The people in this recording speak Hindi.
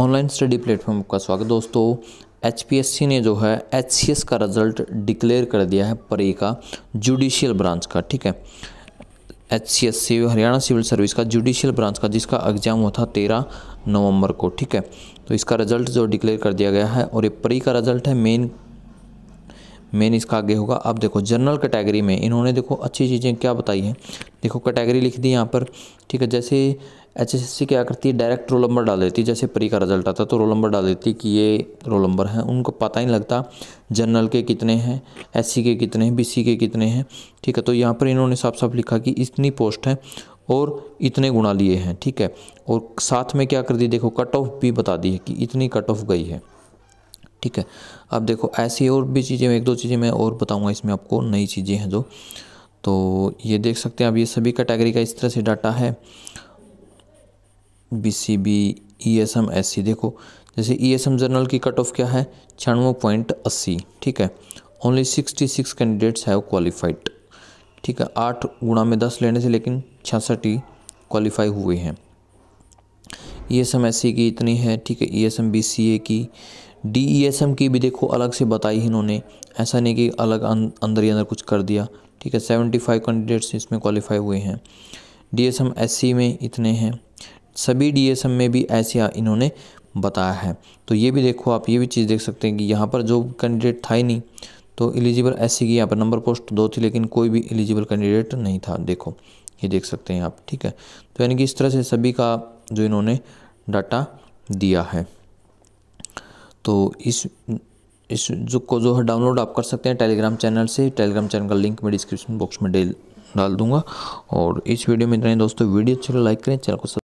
ऑनलाइन स्टडी प्लेटफॉर्म का स्वागत दोस्तों एच ने जो है एच का रिजल्ट डिक्लेयर कर दिया है परी का जुडिशियल ब्रांच का ठीक है H C S C Haryana civil service का जुडिशियल ब्रांच का जिसका एग्जाम हुआ था तेरह नवंबर को ठीक है तो इसका रिजल्ट जो डिक्लेयर कर दिया गया है और ये परी का रिजल्ट है मेन मेन इसका आगे होगा अब देखो जनरल कैटेगरी में इन्होंने देखो अच्छी चीज़ें क्या बताई हैं देखो कैटेगरी लिख दी यहाँ पर ठीक है जैसे एच एस सी क्या करती है डायरेक्ट रोल नंबर डाल देती है जैसे प्री का रिजल्ट आता तो रोल नंबर डाल देती कि ये रोल नंबर है उनको पता ही नहीं लगता जनरल के कितने हैं एस के कितने हैं बी के कितने हैं ठीक है तो यहाँ पर इन्होंने साफ साफ लिखा कि इतनी पोस्ट है और इतने गुणा लिए हैं ठीक है और साथ में क्या कर दी देखो कट ऑफ भी बता दी है कि इतनी कट ऑफ गई है ठीक है अब देखो ऐसी और भी चीज़ें एक दो चीज़ें मैं और बताऊँगा इसमें आपको नई चीज़ें हैं जो तो ये देख सकते हैं अब ये सभी कैटेगरी का इस तरह से डाटा है B C B E S M S C देखो जैसे ई एस एम जर्नल की कट ऑफ क्या है छियानवे पॉइंट अस्सी ठीक है only sixty six candidates have qualified ठीक है आठ गुणा में दस लेने से लेकिन छियासठ ही क्वालिफाई हुए हैं E S M S C की इतनी है ठीक है E S M B C A की डी ई एस एम की भी देखो अलग से बताई इन्होंने ऐसा नहीं कि अलग अं-, अंदर ही अंदर कुछ कर दिया ठीक है सेवेंटी फाइव कैंडिडेट्स इसमें क्वालिफाई हुए हैं D S M S C में इतने हैं सभी डी एस एम में भी ऐसे इन्होंने बताया है तो ये भी देखो आप ये भी चीज़ देख सकते हैं कि यहाँ पर जो कैंडिडेट था ही नहीं तो एलिजिबल एस सी की यहाँ पर नंबर पोस्ट दो थी लेकिन कोई भी एलिजिबल कैंडिडेट नहीं था देखो ये देख सकते हैं आप ठीक है तो यानी कि इस तरह से सभी का जो इन्होंने डाटा दिया है तो इस इस जो को जो है डाउनलोड आप कर सकते हैं टेलीग्राम चैनल से टेलीग्राम चैनल का लिंक मैं डिस्क्रिप्शन बॉक्स में डाल दूंगा और इस वीडियो में इतना ही दोस्तों वीडियो अच्छी लाइक करें चैनल को